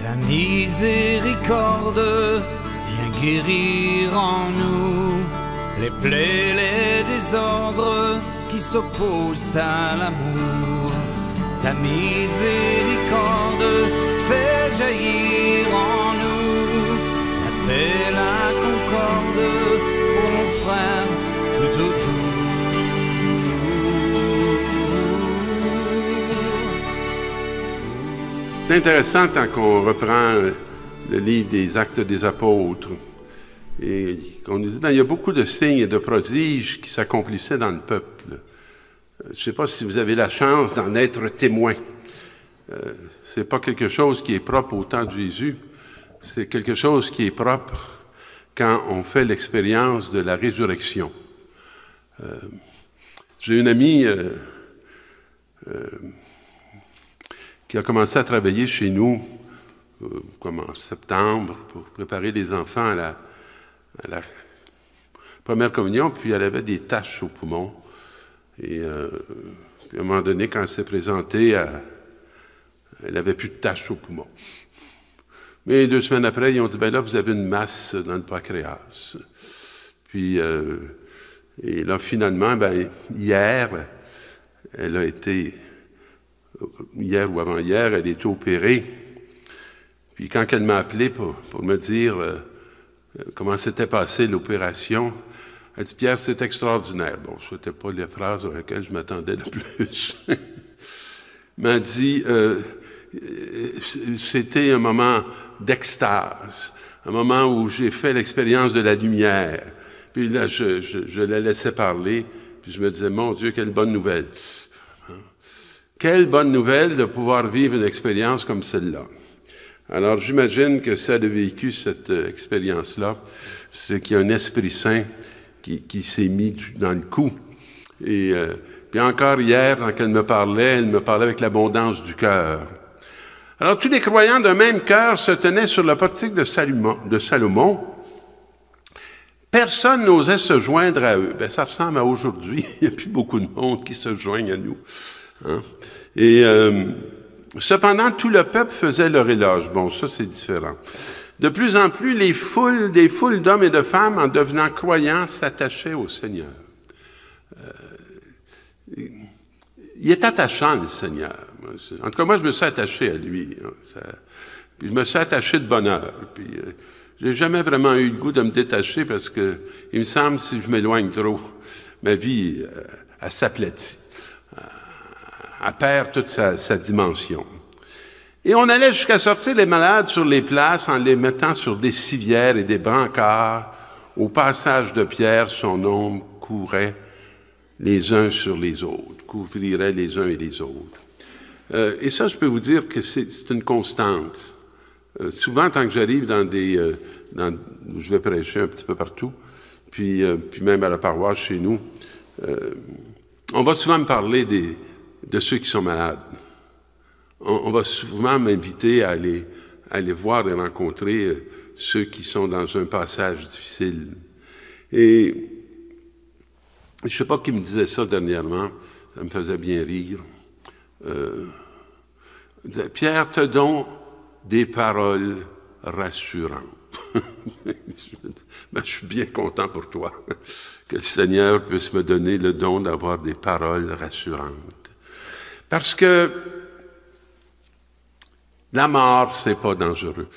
Ta miséricorde vient guérir en nous les plaies, les désordres qui s'opposent à l'amour. Ta miséricorde fait jaillir C'est intéressant tant qu'on reprend le livre des Actes des Apôtres et qu'on nous dit, ben, il y a beaucoup de signes et de prodiges qui s'accomplissaient dans le peuple. Euh, je ne sais pas si vous avez la chance d'en être témoin. Ce euh, c'est pas quelque chose qui est propre au temps de Jésus. C'est quelque chose qui est propre quand on fait l'expérience de la résurrection. Euh, j'ai une amie qui a commencé à travailler chez nous euh, comme en septembre pour préparer les enfants à la, première communion, puis elle avait des taches au poumon. Et euh, puis à un moment donné, quand elle s'est présentée, elle, n'avait avait plus de taches au poumon. Mais deux semaines après, ils ont dit, ben là, vous avez une masse dans le pancréas. Puis, euh, et là, finalement, ben, hier, elle a été hier ou avant-hier, elle était opérée. Puis quand elle m'a appelé pour, me dire euh, euh, comment s'était passée l'opération, elle dit Pierre, c'est extraordinaire. Bon, ce n'était pas les phrases auxquelles je m'attendais le plus. m'a dit euh, c'était un moment d'extase, un moment où j'ai fait l'expérience de la lumière. Puis là, je, je, je la laissais parler, puis je me disais, mon Dieu, quelle bonne nouvelle. Quelle bonne nouvelle de pouvoir vivre une expérience comme celle-là. Alors j'imagine que ça a vécu cette euh, expérience-là, c'est qu'il y a un esprit saint qui, s'est mis dans le coup. Et euh, puis encore hier, quand elle me parlait, elle me parlait avec l'abondance du cœur. Alors tous les croyants d'un même cœur se tenaient sur la pratique de Salomon. De Salomon. Personne n'osait se joindre à eux. Ben, ça ressemble à aujourd'hui. Il n'y a plus beaucoup de monde qui se joigne à nous. Hein. Et euh, cependant, tout le peuple faisait leur éloge. Bon, ça c'est différent. De plus en plus, les foules, des foules d'hommes et de femmes, en devenant croyants, s'attachaient au Seigneur. Euh, il est attachant, le Seigneur. En tout cas, moi, je me suis attaché à lui. Hein. je me suis attaché de bonheur. Puis euh, j'ai jamais vraiment eu le goût de me détacher parce que il me semble si je m'éloigne trop, ma vie, s'aplatit elle perd toute sa, dimension. Et on allait jusqu'à sortir les malades sur les places en les mettant sur des civières et des brancards. Au passage de Pierre, son ombre courait les uns sur les autres, couvrirait les uns et les autres. Euh, et ça, je peux vous dire que c'est une constante. Euh, souvent, tant que j'arrive dans des... Euh, dans, je vais prêcher un petit peu partout, puis, puis même à la paroisse chez nous, on va souvent me parler des, de ceux qui sont malades. On, va souvent m'inviter à aller, aller voir et rencontrer euh, ceux qui sont dans un passage difficile. Et je ne sais pas qui me disait ça dernièrement, ça me faisait bien rire. Euh, disait, Pierre, te donne des paroles rassurantes. ben, je suis bien content pour toi que le Seigneur puisse me donner le don d'avoir des paroles rassurantes. Parce que la mort, c'est pas dangereux.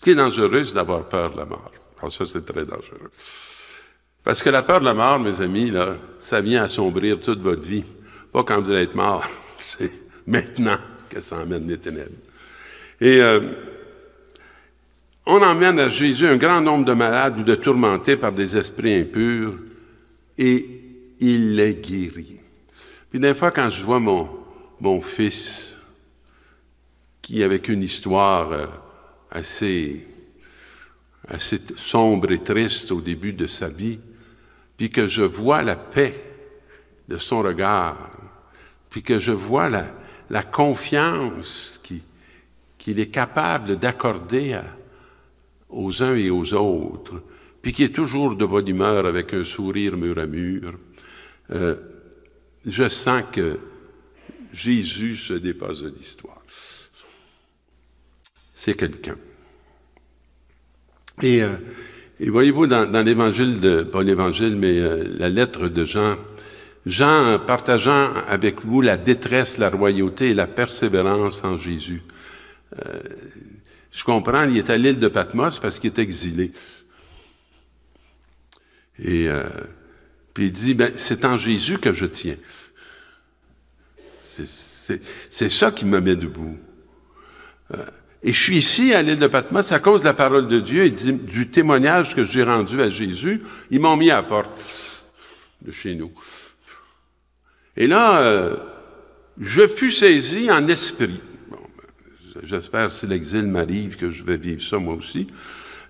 Ce qui est dangereux, c'est d'avoir peur de la mort. Alors ah, ça, c'est très dangereux. Parce que la peur de la mort, mes amis, là, ça vient assombrir toute votre vie. Pas quand vous allez être mort, c'est maintenant que ça emmène les ténèbres. Et euh, on emmène à Jésus un grand nombre de malades ou de tourmentés par des esprits impurs et il est guéri. Puis des fois, quand je vois mon, mon fils, qui avec une histoire euh, assez, assez sombre et triste au début de sa vie, puis que je vois la paix de son regard, puis que je vois la, la confiance qu'il est capable d'accorder aux uns et aux autres, puis qui est toujours de bonne humeur avec un sourire mur à mur, euh, je sens que Jésus se dépasse de l'histoire. C'est quelqu'un. Et, euh, voyez-vous, dans, l'évangile de, pas l'évangile, mais euh, la lettre de Jean, Jean partageant avec vous la détresse, la royauté et la persévérance en Jésus. je comprends, il est à l'île de Patmos parce qu'il est exilé. Et puis il dit, ben, c'est en Jésus que je tiens. C'est ça qui me met debout. Euh, et je suis ici à l'île de Patmos à cause de la parole de Dieu et du, témoignage que j'ai rendu à Jésus. Ils m'ont mis à porte de chez nous. Et là, euh, je fus saisi en esprit. Ben, j'espère si l'exil m'arrive que je vais vivre ça moi aussi.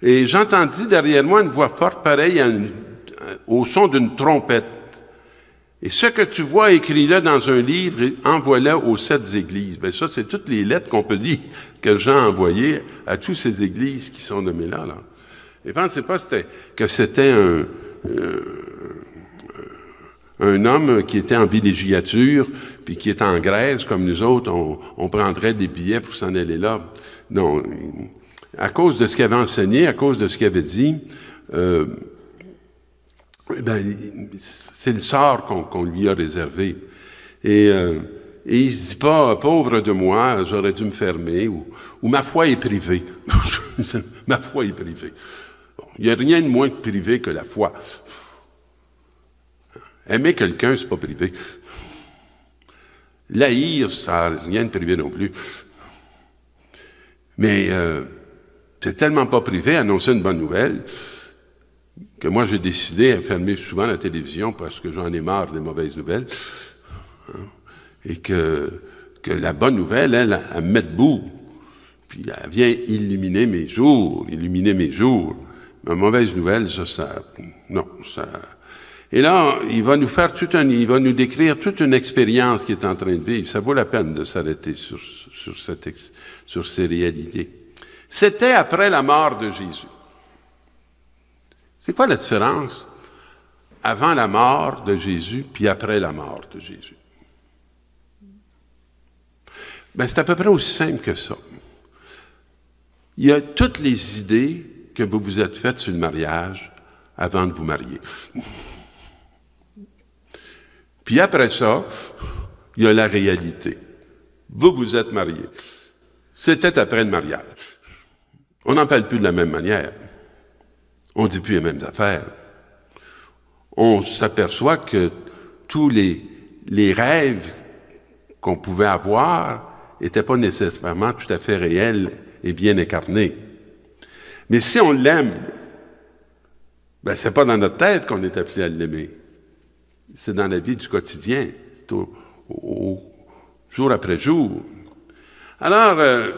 Et j'entendis derrière moi une voix forte pareille à une euh, au son d'une trompette. Et ce que tu vois écrit là dans un livre, envoie-le aux sept églises. ben ça, c'est toutes les lettres qu'on peut lire, que Jean a envoyées à toutes ces églises qui sont nommées là. là. Et pensez pas que c'était euh, un, un homme qui était en villégiature, puis qui était en Grèce, comme nous autres, on, on prendrait des billets pour s'en aller là. Non. À cause de ce qu'il avait enseigné, à cause de ce qu'il avait dit, euh, eh ben, c'est le sort qu'on lui a réservé. Et, euh, et il se dit pas, pauvre de moi, j'aurais dû me fermer, ou, ma foi est privée. ma foi est privée. il n'y a rien de moins privé que la foi. Aimer quelqu'un, c'est pas privé. L'haïr, ça n'a rien de privé non plus. Mais euh, c'est tellement pas privé, annoncer une bonne nouvelle que moi j'ai décidé à fermer souvent la télévision parce que j'en ai marre des mauvaises nouvelles. Hein, et que, que la bonne nouvelle, elle, elle me met debout. Puis elle vient illuminer mes jours, illuminer mes jours. Ma mauvaise nouvelle, ça, ça, non, ça. Et là, il va nous faire tout un, il va nous décrire toute une expérience qui est en train de vivre. Ça vaut la peine de s'arrêter sur, sur cette, sur ces réalités. C'était après la mort de Jésus. C'est quoi la différence avant la mort de Jésus puis après la mort de Jésus? Ben, c'est à peu près aussi simple que ça. Il y a toutes les idées que vous vous êtes faites sur le mariage avant de vous marier. Puis après ça, il y a la réalité. Vous vous êtes marié. C'était après le mariage. On n'en parle plus de la même manière. On ne dit plus les mêmes affaires. On s'aperçoit que tous les, les rêves qu'on pouvait avoir n'étaient pas nécessairement tout à fait réels et bien incarnés. Mais si on l'aime, ben c'est pas dans notre tête qu'on est appelé à l'aimer. C'est dans la vie du quotidien, au, jour après jour. Alors, euh,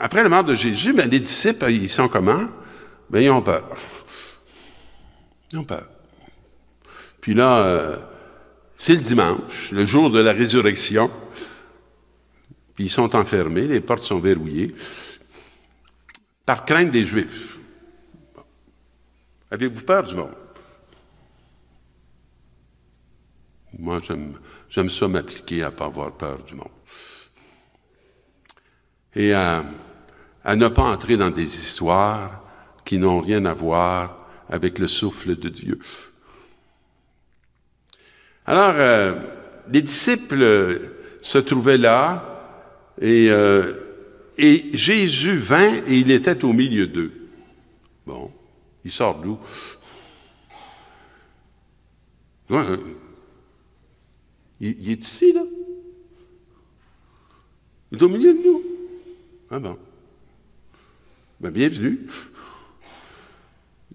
après la mort de Jésus, ben, les disciples, ils sont comment? Ben, ils ont peur. Ils ont peur. Puis là, euh, c'est le dimanche, le jour de la résurrection. Puis ils sont enfermés, les portes sont verrouillées, par crainte des Juifs. Avez-vous peur du monde? Moi, j'aime ça m'appliquer à ne pas avoir peur du monde. Et à, à ne pas entrer dans des histoires qui n'ont rien à voir avec le souffle de Dieu. Alors, euh, les disciples se trouvaient là euh, et, Jésus vint et il était au milieu d'eux. Bon, il sort d'où? Hein. il, est ici, là. Il est au milieu de nous. Ah bon. Ben, bienvenue.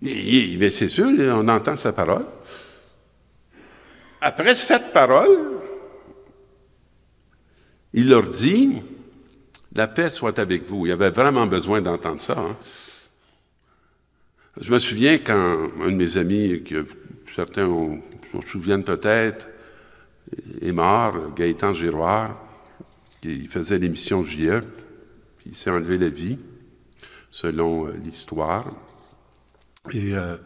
Mais c'est sûr, on entend sa parole. Après cette parole, il leur dit, la paix soit avec vous. Il avait vraiment besoin d'entendre ça. Hein. Je me souviens quand un de mes amis, que certains se souviennent peut-être, est mort, Gaëtan Giroir, qui faisait l'émission JE, il s'est enlevé la vie, selon euh, l'histoire. Euh,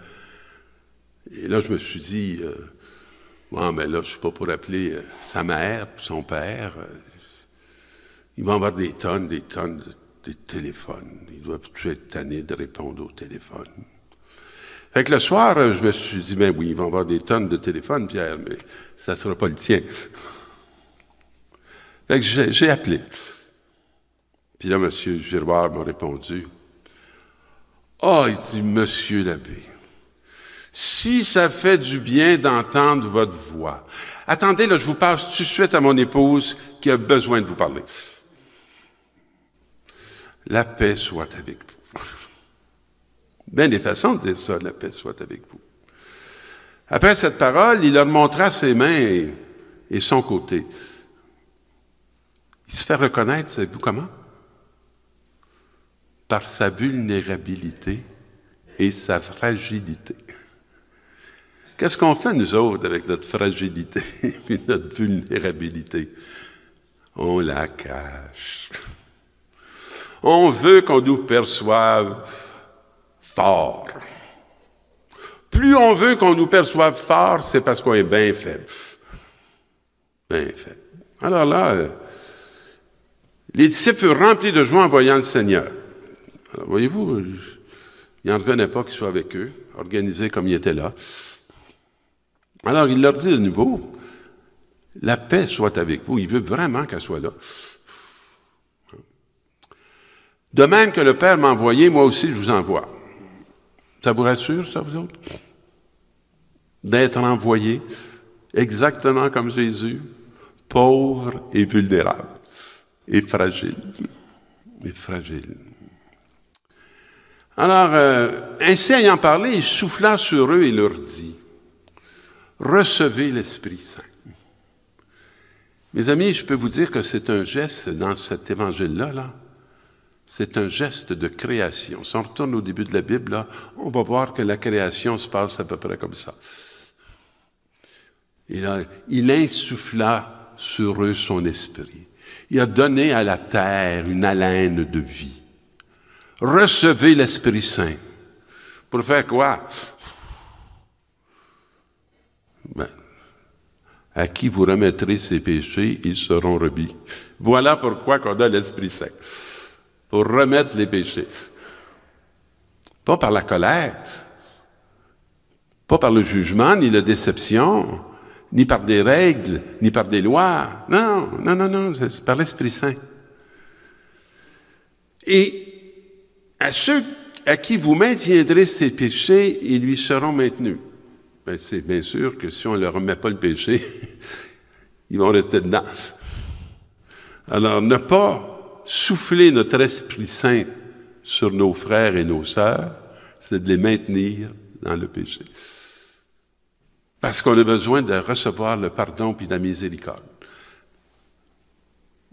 et, là, je me suis dit, euh, ouais, mais là, je suis pas pour appeler euh, sa mère, son père. Euh, il va avoir des tonnes, des tonnes de, téléphones. Ils doivent tout être tannés de répondre au téléphone. Fait que le soir, je me suis dit, mais ben oui, il va avoir des tonnes de téléphones, Pierre, mais ça sera pas le tien. Fait que j'ai appelé. Puis là, M. Giroir m'a répondu, oh, il dit, monsieur l'abbé, si ça fait du bien d'entendre votre voix, attendez, là, je vous passe tout de suite à mon épouse qui a besoin de vous parler. La paix soit avec vous. Bien des façons de dire ça, la paix soit avec vous. Après cette parole, il leur montra ses mains et, son côté. Il se fait reconnaître, savez-vous comment? par sa vulnérabilité et sa fragilité. Qu'est-ce qu'on fait, nous autres, avec notre fragilité et notre vulnérabilité? On la cache. On veut qu'on nous perçoive fort. Plus on veut qu'on nous perçoive fort, c'est parce qu'on est bien faible. Bien faible. Alors là, euh, les disciples furent remplis de joie en voyant le Seigneur. Euh, voyez-vous, il n'en revenait pas qu'il soit avec eux, organisé comme il était là. Alors il leur dit de nouveau, la paix soit avec vous. Il veut vraiment qu'elle soit là. De même que le Père m'a envoyé, moi aussi je vous envoie. Ça vous rassure, ça, vous autres? D'être envoyé exactement comme Jésus, pauvre et vulnérable, et fragile, et fragile. Alors, euh, ainsi ayant parlé, il souffla sur eux et leur dit, recevez l'Esprit Saint. Mes amis, je peux vous dire que c'est un geste dans cet évangile-là, là, c'est un geste de création. Si on retourne au début de la Bible, là, on va voir que la création se passe à peu près comme ça. Et là, il insuffla sur eux son esprit. Il a donné à la terre une haleine de vie. Recevez l'Esprit Saint. Pour faire quoi ben, À qui vous remettrez ces péchés, ils seront remis. Voilà pourquoi qu'on a l'Esprit Saint. Pour remettre les péchés. Pas par la colère, pas par le jugement, ni la déception, ni par des règles, ni par des lois. Non, non, non, non, c'est par l'Esprit Saint. Et à ceux à qui vous maintiendrez ses péchés, ils lui seront maintenus. Ben, c'est bien sûr que si on ne leur remet pas le péché, ils vont rester dedans. Alors, ne pas souffler notre Esprit Saint sur nos frères et nos sœurs, c'est de les maintenir dans le péché. Parce qu'on a besoin de recevoir le pardon puis la miséricorde.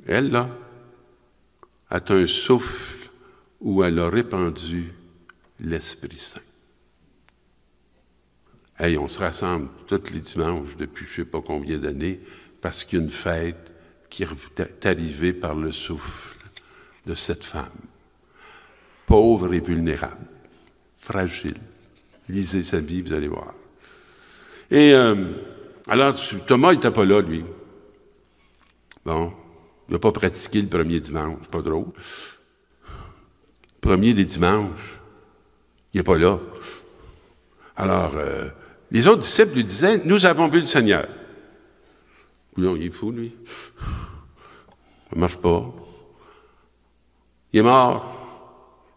Elle, là, a un souffle où elle a répandu l'Esprit Saint. Hey, on se rassemble tous les dimanches depuis je ne sais pas combien d'années parce qu'il y a une fête qui est arrivée par le souffle de cette femme, pauvre et vulnérable, fragile. Lisez sa vie, vous allez voir. Et euh, alors, Thomas n'était pas là, lui. Bon, il n'a pas pratiqué le premier dimanche, pas drôle premier des dimanches. Il n'est pas là. Alors, euh, les autres disciples lui disaient, nous avons vu le Seigneur. Non, il est fou, lui. Ça ne marche pas. Il est mort.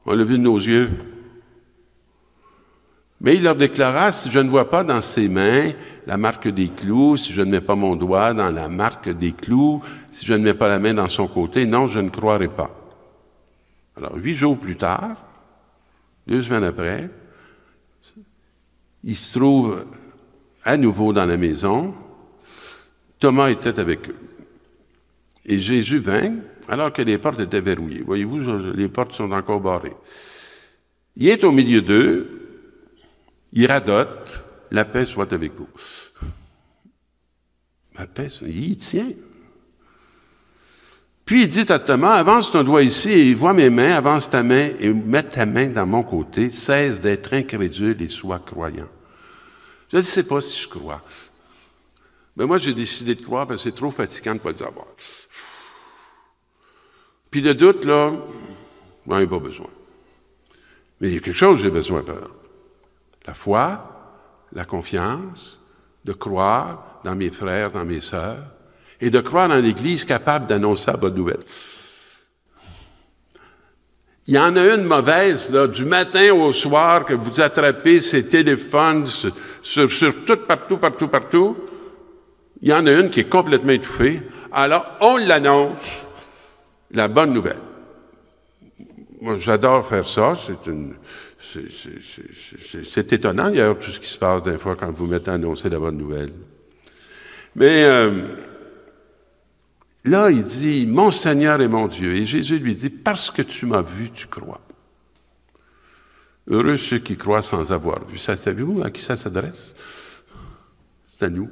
On l'a vu de nos yeux. Mais il leur déclara, si je ne vois pas dans ses mains la marque des clous, si je ne mets pas mon doigt dans la marque des clous, si je ne mets pas la main dans son côté, non, je ne croirai pas. Alors, huit jours plus tard, deux semaines après, ils se trouvent à nouveau dans la maison. Thomas était avec eux. Et Jésus vint alors que les portes étaient verrouillées. Voyez-vous, les portes sont encore barrées. Il est au milieu d'eux, il radote, la paix soit avec vous. La paix, il y tient. Puis il dit à Thomas, avance ton doigt ici et vois mes mains, avance ta main et mets ta main dans mon côté, cesse d'être incrédule et sois croyant. Je ne sais pas si je crois. Mais moi, j'ai décidé de croire parce que c'est trop fatigant de pas le savoir. Puis le doute, là, moi ai pas besoin. Mais il y a quelque chose que j'ai besoin, par La foi, la confiance, de croire dans mes frères, dans mes sœurs, et de croire en l'Église capable d'annoncer la bonne nouvelle. Il y en a une mauvaise, là, du matin au soir, que vous attrapez ces téléphones sur, sur, tout, partout, partout, partout. Il y en a une qui est complètement étouffée. Alors, on l'annonce, la bonne nouvelle. Moi, j'adore faire ça. C'est une, c'est étonnant, d'ailleurs, tout ce qui se passe des fois quand vous mettez à annoncer la bonne nouvelle. Mais, euh, Là, il dit, mon Seigneur et mon Dieu. Et Jésus lui dit, parce que tu m'as vu, tu crois. Heureux ceux qui croient sans avoir vu. Ça, savez-vous à qui ça s'adresse? C'est à nous.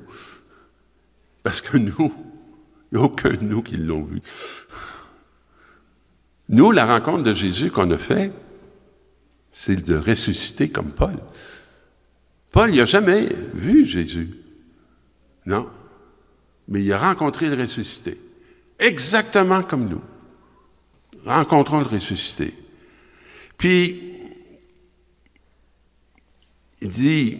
Parce que nous, il n'y a aucun de nous qui l'ont vu. Nous, la rencontre de Jésus qu'on a fait, c'est de ressusciter comme Paul. Paul, il n'a jamais vu Jésus. Non. Mais il a rencontré le ressuscité exactement comme nous. Rencontrons le ressuscité. Puis, il dit,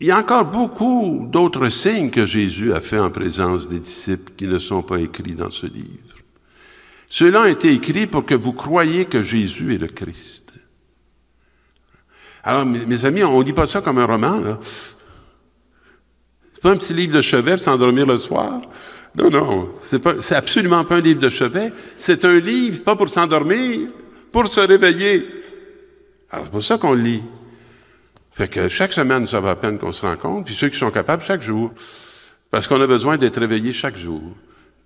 il y a encore beaucoup d'autres signes que Jésus a fait en présence des disciples qui ne sont pas écrits dans ce livre. Cela là été écrit pour que vous croyiez que Jésus est le Christ. Alors, mes amis, on ne lit pas ça comme un roman, là. C'est pas un petit livre de chevet sans dormir le soir. Non, non, c'est absolument pas un livre de chevet. C'est un livre, pas pour s'endormir, pour se réveiller. Alors, c'est pour ça qu'on le lit. Fait que chaque semaine, ça va à peine qu'on se compte. puis ceux qui sont capables, chaque jour. Parce qu'on a besoin d'être réveillés chaque jour.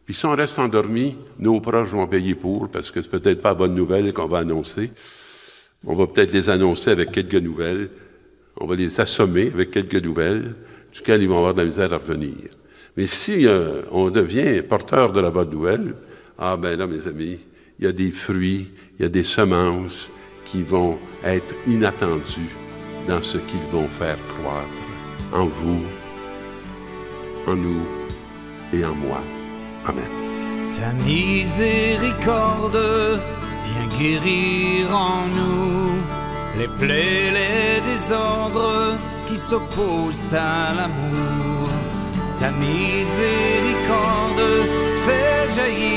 Puis si on reste endormi, nos proches vont payer pour, parce que c'est peut-être pas bonne nouvelle qu'on va annoncer. On va peut-être les annoncer avec quelques nouvelles. On va les assommer avec quelques nouvelles, duquel ils vont avoir de la misère à revenir. Mais si euh, on devient porteur de la bonne nouvelle, ah ben là, mes amis, il y a des fruits, il y a des semences qui vont être inattendues dans ce qu'ils vont faire croître en vous, en nous et en moi. Amen. Ta miséricorde vient guérir en nous les plaies, les désordres qui s'opposent à l'amour. La miséricorde fait jaillir.